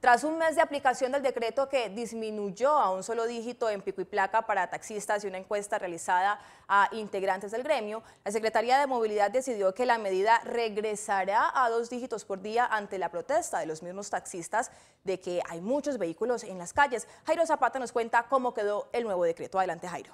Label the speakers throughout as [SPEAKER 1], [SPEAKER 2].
[SPEAKER 1] Tras un mes de aplicación del decreto que disminuyó a un solo dígito en pico y placa para taxistas y una encuesta realizada a integrantes del gremio, la Secretaría de Movilidad decidió que la medida regresará a dos dígitos por día ante la protesta de los mismos taxistas de que hay muchos vehículos en las calles. Jairo Zapata nos cuenta cómo quedó el nuevo decreto. Adelante, Jairo.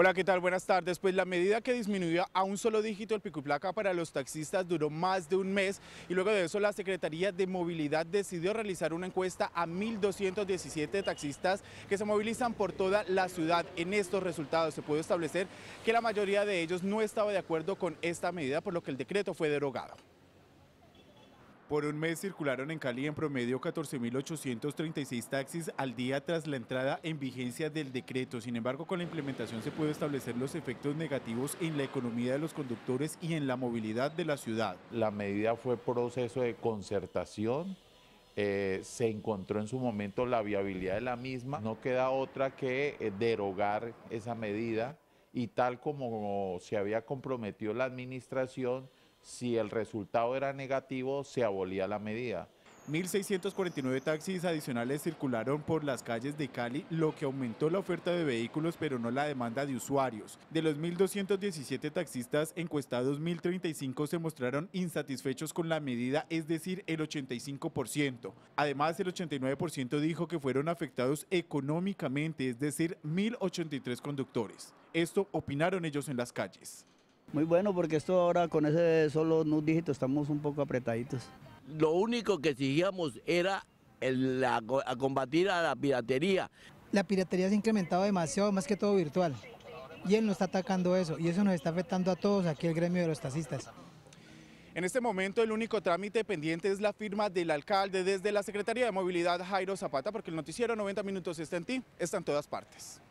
[SPEAKER 2] Hola, ¿qué tal? Buenas tardes. Pues la medida que disminuyó a un solo dígito el picuplaca placa para los taxistas duró más de un mes y luego de eso la Secretaría de Movilidad decidió realizar una encuesta a 1.217 taxistas que se movilizan por toda la ciudad. En estos resultados se pudo establecer que la mayoría de ellos no estaba de acuerdo con esta medida, por lo que el decreto fue derogado. Por un mes circularon en Cali en promedio 14.836 taxis al día tras la entrada en vigencia del decreto. Sin embargo, con la implementación se pudo establecer los efectos negativos en la
[SPEAKER 3] economía de los conductores y en la movilidad de la ciudad. La medida fue proceso de concertación. Eh, se encontró en su momento la viabilidad de la misma. No queda otra que eh, derogar esa medida y tal como se había comprometido la administración, si el resultado era negativo, se abolía la medida. 1.649 taxis adicionales circularon por las calles de Cali,
[SPEAKER 2] lo que aumentó la oferta de vehículos pero no la demanda de usuarios. De los 1.217 taxistas encuestados, 1.035 se mostraron insatisfechos con la medida, es decir, el 85%. Además, el 89% dijo que fueron afectados económicamente, es decir, 1.083 conductores. Esto opinaron ellos en las calles.
[SPEAKER 3] Muy bueno porque esto ahora con ese solo NUD dígito estamos un poco apretaditos. Lo único que exigíamos era el, combatir a la piratería.
[SPEAKER 1] La piratería se ha incrementado demasiado, más que todo virtual. Y él nos está atacando eso, y eso nos está afectando a todos aquí el gremio de los taxistas.
[SPEAKER 2] En este momento el único trámite pendiente es la firma del alcalde desde la Secretaría de Movilidad Jairo Zapata, porque el noticiero 90 Minutos está en ti, está en todas partes.